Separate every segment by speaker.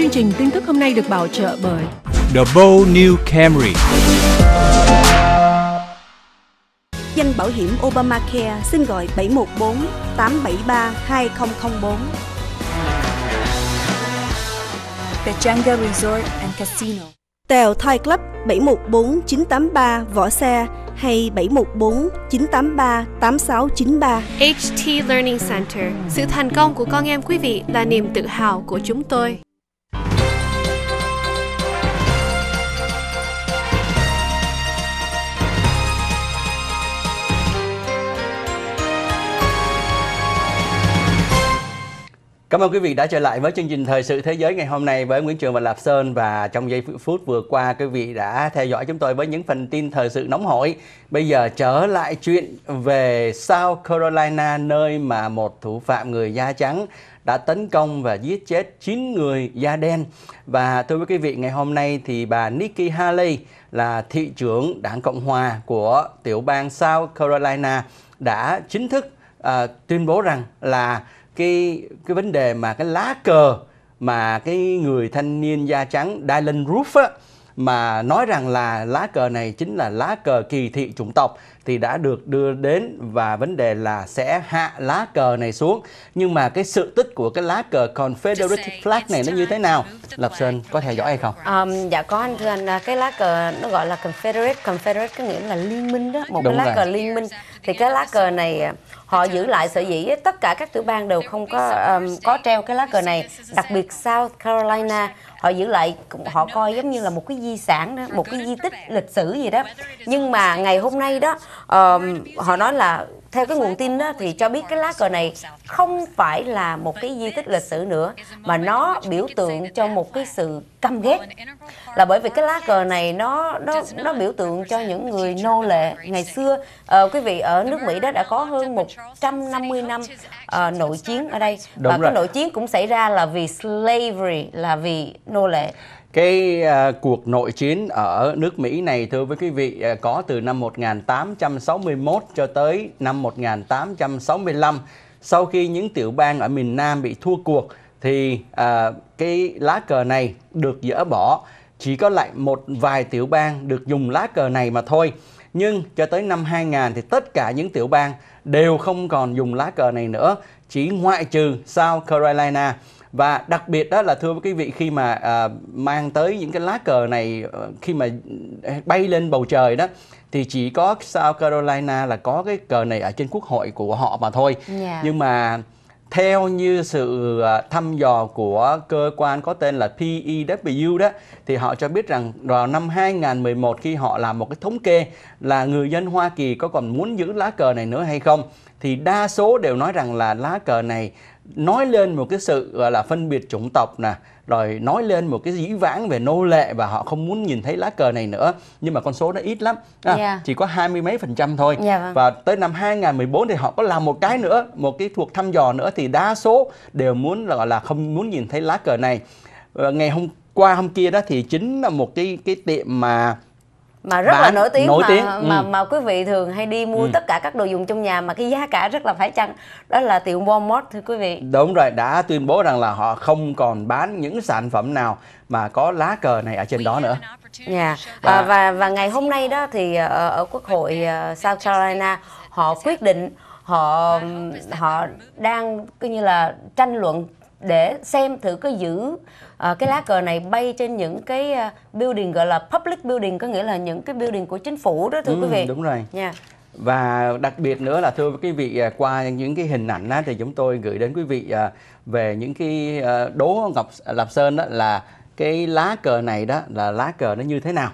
Speaker 1: Chương trình tin tức hôm nay được bảo trợ bởi
Speaker 2: The Bold New Camry.
Speaker 1: Danh bảo hiểm Obamacare xin gọi 714 873 2004. Pechanga Resort and Casino. Tèo Thai Club 714 983 Võ Xe hay 714 983 8693.
Speaker 2: HT Learning Center. Sự thành công của con em quý vị là niềm tự hào của chúng tôi.
Speaker 1: Cảm ơn quý vị đã trở lại với chương trình Thời sự Thế giới ngày hôm nay với Nguyễn Trường và Lạp Sơn và trong giây phút vừa qua quý vị đã theo dõi chúng tôi với những phần tin thời sự nóng hổi. Bây giờ trở lại chuyện về South Carolina nơi mà một thủ phạm người da trắng đã tấn công và giết chết 9 người da đen. Và thưa quý vị, ngày hôm nay thì bà Nikki Haley là thị trưởng đảng Cộng Hòa của tiểu bang South Carolina đã chính thức uh, tuyên bố rằng là cái cái vấn đề mà cái lá cờ mà cái người thanh niên da trắng Dylan Roof á, mà nói rằng là lá cờ này chính là lá cờ kỳ thị chủng tộc thì đã được đưa đến và vấn đề là sẽ hạ lá cờ này xuống nhưng mà cái sự tích của cái lá cờ Confederate flag này nó như thế nào Lập Sơn có theo dõi hay không?
Speaker 2: Um, dạ có anh thưa anh à, cái lá cờ nó gọi là Confederate Confederate có nghĩa là liên minh đó một Đúng cái lá rồi. cờ liên minh thì cái lá cờ này à, họ giữ lại sở dĩ tất cả các tiểu bang đều không có um, có treo cái lá cờ này đặc biệt South Carolina họ giữ lại họ coi giống như là một cái di sản đó một cái di tích lịch sử gì đó nhưng mà ngày hôm nay đó um, họ nói là theo cái nguồn tin đó thì cho biết cái lá cờ này không phải là một cái di tích lịch sử nữa mà nó biểu tượng cho một cái sự căm ghét là bởi vì cái lá cờ này nó nó nó biểu tượng cho những người nô lệ ngày xưa uh, quý vị ở nước Mỹ đó đã có hơn 150 năm uh, nội chiến ở đây Đúng và rồi. cái nội chiến cũng xảy ra là vì slavery là vì nô lệ
Speaker 1: cái uh, cuộc nội chiến ở nước Mỹ này thưa với quý vị uh, có từ năm 1861 cho tới năm 1865. Sau khi những tiểu bang ở miền Nam bị thua cuộc thì uh, cái lá cờ này được dỡ bỏ, chỉ có lại một vài tiểu bang được dùng lá cờ này mà thôi. Nhưng cho tới năm 2000 thì tất cả những tiểu bang đều không còn dùng lá cờ này nữa, chỉ ngoại trừ South Carolina và đặc biệt đó là thưa quý vị khi mà à, mang tới những cái lá cờ này ờ, khi mà bay lên bầu trời đó thì chỉ có South Carolina là có cái cờ này ở trên quốc hội của họ mà thôi yeah. Dạ. nhưng mà theo như sự à, thăm dò của cơ quan có tên là PEW đó thì họ cho biết rằng vào năm 2011 khi họ làm một cái thống kê là người dân Hoa Kỳ có còn muốn giữ lá cờ này nữa hay không thì đa số đều nói rằng là lá cờ này nói lên một cái sự gọi là phân biệt chủng tộc nè rồi nói lên một cái dĩ vãng về nô lệ và họ không muốn nhìn thấy lá cờ này nữa nhưng mà con số nó ít lắm à, yeah. Dạ. chỉ có hai mươi mấy phần trăm thôi yeah, dạ vâng. và tới năm 2014 thì họ có làm một cái nữa một cái thuộc thăm dò nữa thì đa số đều muốn gọi là không muốn nhìn thấy lá cờ này và ờ, ngày hôm qua hôm kia đó thì chính là một cái cái tiệm mà mà rất bán, là nổi tiếng nổi mà, tiếng. Mà, ừ. mà mà
Speaker 2: quý vị thường hay đi mua ừ. tất cả các đồ dùng trong nhà mà cái giá cả rất là phải chăng đó là tiệm Walmart thưa quý vị
Speaker 1: đúng rồi đã tuyên bố rằng là họ không còn bán những sản phẩm nào mà có lá cờ này ở trên đó nữa nhà yeah.
Speaker 2: à, và và ngày hôm nay đó thì ở, ờ, ở quốc hội ờ, South Carolina họ quyết định họ họ đang coi như là tranh luận để xem thử có giữ uh, cái lá cờ này bay trên những cái uh, building gọi là public building có nghĩa là những cái building của chính phủ đó thưa ừ, quý vị đúng rồi nha yeah.
Speaker 1: và đặc biệt nữa là thưa quý vị à, qua những cái hình ảnh á, thì chúng tôi gửi đến quý vị uh, về những cái uh, đố ngọc lạp sơn đó là cái lá cờ này đó là lá cờ nó như thế nào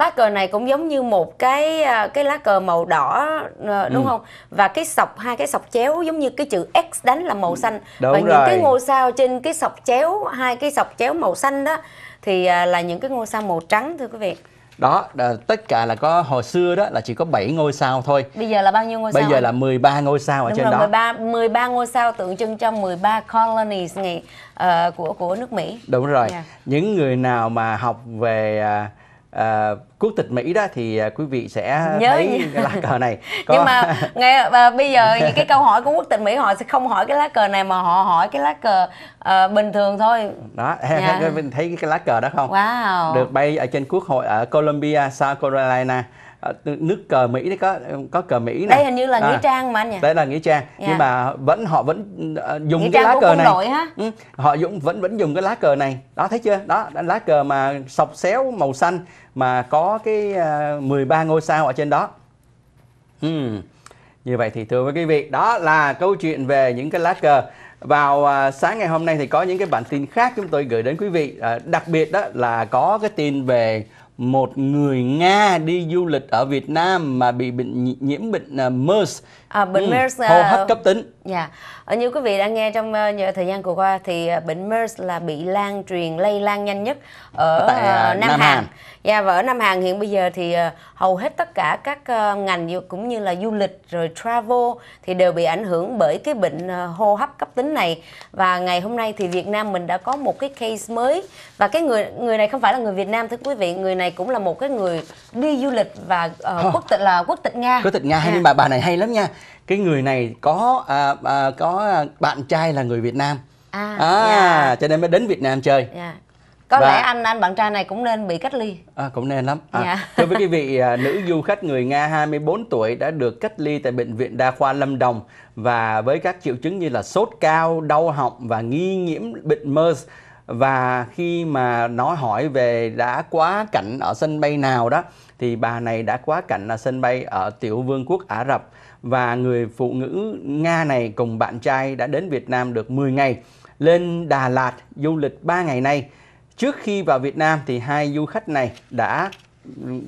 Speaker 2: lá cờ này cũng giống như một cái à, cái lá cờ màu đỏ ờ, đúng ừ. không và cái sọc hai cái sọc chéo giống như cái chữ x đánh là màu ừ, xanh đúng và rồi. những cái ngôi sao trên cái sọc chéo hai cái sọc chéo màu xanh đó thì à, là những cái ngôi sao màu trắng thưa quý vị
Speaker 1: đó tất cả là có hồi xưa đó là chỉ có 7 ngôi sao thôi
Speaker 2: bây giờ là bao nhiêu ngôi sao bây giờ là
Speaker 1: 13 ngôi sao ở Đúng trên rồi, đó 13
Speaker 2: 13 ngôi sao tượng trưng cho 13 colonies ngày uh, ờ, của của nước Mỹ Đúng rồi yeah. Dạ.
Speaker 1: những người nào mà học về uh, à, quốc tịch Mỹ đó thì à, quý vị sẽ Nhớ thấy cái lá cờ này. Có... Nhưng mà
Speaker 2: nghe và bây giờ những cái câu hỏi của quốc tịch Mỹ họ sẽ không hỏi cái lá cờ này mà họ hỏi cái lá cờ à, bình thường thôi.
Speaker 1: Đó, yeah. Dạ. thấy cái lá cờ đó không? Wow. Được bay ở trên quốc hội ở Colombia, South Carolina À, nước cờ Mỹ đấy có có cờ Mỹ này. Đây hình như là à, nghĩa à, trang mà anh nhỉ. Đây là nghĩa trang yeah. nhưng dạ. mà vẫn họ vẫn à, dùng nghĩa cái lá cờ này. Đội, ha? Ừ, họ dùng vẫn vẫn dùng cái lá cờ này. Đó thấy chưa? Đó, lá cờ mà sọc xéo màu xanh mà có cái uh, 13 ngôi sao ở trên đó. Hmm. Như vậy thì thưa với quý vị, đó là câu chuyện về những cái lá cờ vào à, sáng ngày hôm nay thì có những cái bản tin khác chúng tôi gửi đến quý vị à, đặc biệt đó là có cái tin về một người Nga đi du lịch ở Việt Nam mà bị bệnh nhiễm bệnh uh, MERS,
Speaker 2: à, bệnh ừ, MERS à, hô hấp cấp tính. Dạ, yeah. Ờ, như quý vị đã nghe trong uh, thời gian vừa qua thì uh, bệnh MERS là bị lan truyền lây lan nhanh nhất ở Tại, uh, Nam, Nam Hàn. Hàn. Dạ yeah, và ở Nam Hàn hiện bây giờ thì uh, hầu hết tất cả các uh, ngành cũng như là du lịch rồi travel thì đều bị ảnh hưởng bởi cái bệnh uh, hô hấp cấp tính này và ngày hôm nay thì Việt Nam mình đã có một cái case mới và cái người người này không phải là người Việt Nam thưa quý vị, người này này cũng là một cái người đi du lịch và uh, quốc tịch là quốc tịch nga quốc tịch nga hay à. nhưng
Speaker 1: bà bà này hay lắm nha cái người này có à, à, có bạn trai là người việt nam à, à yeah. Dạ. cho nên mới đến việt nam chơi
Speaker 2: yeah dạ. có và... lẽ anh anh bạn trai này cũng nên bị cách ly
Speaker 1: à, cũng nên lắm à, dạ. thưa quý vị à, nữ du khách người nga 24 tuổi đã được cách ly tại bệnh viện đa khoa lâm đồng và với các triệu chứng như là sốt cao đau họng và nghi nhiễm bệnh mers và khi mà nói hỏi về đã quá cảnh ở sân bay nào đó thì bà này đã quá cảnh ở sân bay ở tiểu vương quốc Ả Rập và người phụ nữ Nga này cùng bạn trai đã đến Việt Nam được 10 ngày lên Đà Lạt du lịch 3 ngày nay. Trước khi vào Việt Nam thì hai du khách này đã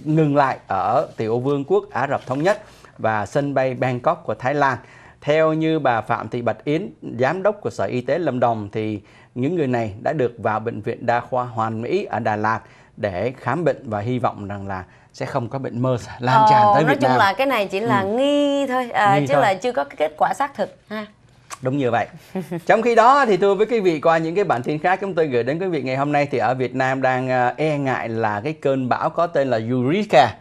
Speaker 1: ngừng lại ở tiểu vương quốc Ả Rập Thống Nhất và sân bay Bangkok của Thái Lan. Theo như bà Phạm Thị Bạch Yến, giám đốc của Sở Y tế Lâm Đồng thì những người này đã được vào bệnh viện đa khoa Hoàn Mỹ ở Đà Lạt để khám bệnh và hy vọng rằng là sẽ không có bệnh MERS lan ờ, tràn tới Việt Nam. Nói chung là cái
Speaker 2: này chỉ là ừ. nghi thôi, à, nghi chứ thôi. là chưa có cái kết quả xác thực ha.
Speaker 1: Đúng như vậy. Trong khi đó thì thưa với quý vị qua những cái bản tin khác chúng tôi gửi đến quý vị ngày hôm nay thì ở Việt Nam đang à, e ngại là cái cơn bão có tên là Eureka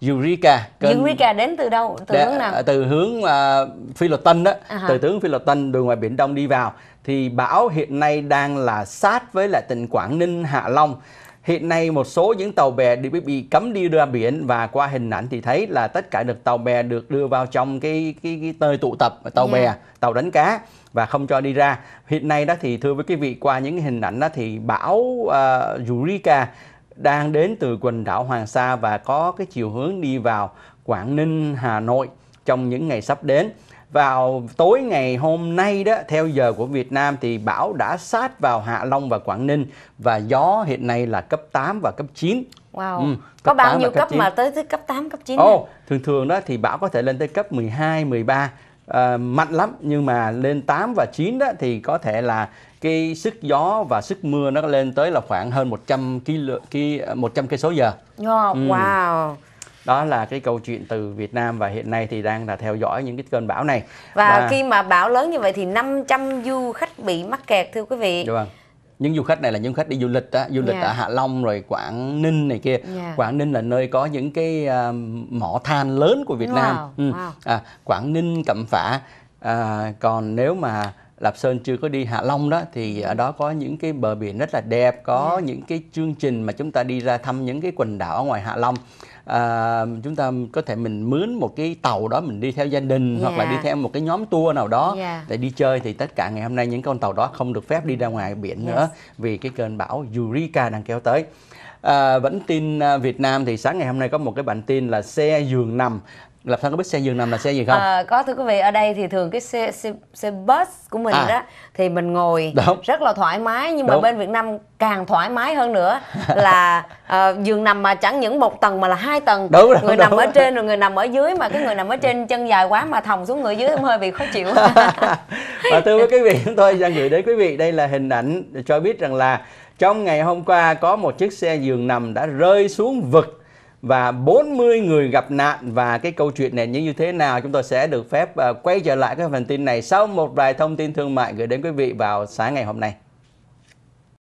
Speaker 1: Eureka. Kênh...
Speaker 2: Eureka đến từ đâu? Từ Đe, hướng nào? À,
Speaker 1: từ hướng uh, Phi Luật Tân đó, à từ hướng Phi Luật Tân đường ngoài biển Đông đi vào thì bão hiện nay đang là sát với lại tỉnh Quảng Ninh, Hạ Long. Hiện nay một số những tàu bè đi bị, bị cấm đi ra biển và qua hình ảnh thì thấy là tất cả được tàu bè được đưa vào trong cái cái, cái nơi tụ tập tàu yeah. Dạ. bè, tàu đánh cá và không cho đi ra. Hiện nay đó thì thưa với quý vị qua những hình ảnh đó thì bão uh, Eureka đang đến từ quần đảo Hoàng Sa và có cái chiều hướng đi vào Quảng Ninh, Hà Nội trong những ngày sắp đến. Vào tối ngày hôm nay đó, theo giờ của Việt Nam thì bão đã sát vào Hạ Long và Quảng Ninh và gió hiện nay là cấp 8 và cấp 9.
Speaker 2: Wow. Ừ, có bao nhiêu cấp, cấp mà tới tới cấp 8, cấp 9? Ồ, oh,
Speaker 1: thường thường đó thì bão có thể lên tới cấp 12, 13. À, mạnh lắm nhưng mà lên 8 và 9 đó thì có thể là cái sức gió và sức mưa nó lên tới là khoảng hơn 100 km cái 100 cây số giờ.
Speaker 2: wow. Ừ.
Speaker 1: Đó là cái câu chuyện từ Việt Nam và hiện nay thì đang là theo dõi những cái cơn bão này. Và, và... khi mà
Speaker 2: bão lớn như vậy thì 500 du khách bị mắc kẹt thưa quý vị. Đúng
Speaker 1: dạ vâng. không? những du khách này là những khách đi du lịch á du lịch yeah. Dạ. ở hạ long rồi quảng ninh này kia yeah. Dạ. quảng ninh là nơi có những cái uh, mỏ than lớn của việt wow. nam ừ. wow. à, quảng ninh cẩm phả à, còn nếu mà Lạp Sơn chưa có đi Hạ Long đó thì ở đó có những cái bờ biển rất là đẹp, có yeah. Ừ. những cái chương trình mà chúng ta đi ra thăm những cái quần đảo ở ngoài Hạ Long. À, chúng ta có thể mình mướn một cái tàu đó mình đi theo gia đình yeah. Dạ. hoặc là đi theo một cái nhóm tour nào đó yeah. Dạ. để đi chơi thì tất cả ngày hôm nay những con tàu đó không được phép đi ra ngoài biển yes. nữa vì cái cơn bão Yurika đang kéo tới. À, vẫn tin à, Việt Nam thì sáng ngày hôm nay có một cái bản tin là xe giường nằm Lập thân có biết xe giường nằm là xe gì không? À,
Speaker 2: có thưa quý vị, ở đây thì thường cái xe xe, xe bus của mình à. đó thì mình ngồi Đúng. rất là thoải mái nhưng mà bên Việt Nam càng thoải mái hơn nữa là uh, giường nằm mà chẳng những một tầng mà là hai tầng. Đúng, đúng, người đúng. nằm ở trên rồi người nằm ở dưới mà cái người nằm ở trên chân dài quá mà thòng xuống người dưới cũng hơi bị khó chịu.
Speaker 1: và thưa quý vị, chúng tôi đang gửi đến quý vị đây là hình ảnh cho biết rằng là trong ngày hôm qua có một chiếc xe giường nằm đã rơi xuống vực và 40 người gặp nạn và cái câu chuyện này như thế nào chúng tôi sẽ được phép à, quay trở lại cái phần tin này sau một vài thông tin thương mại gửi đến quý vị vào sáng ngày hôm nay.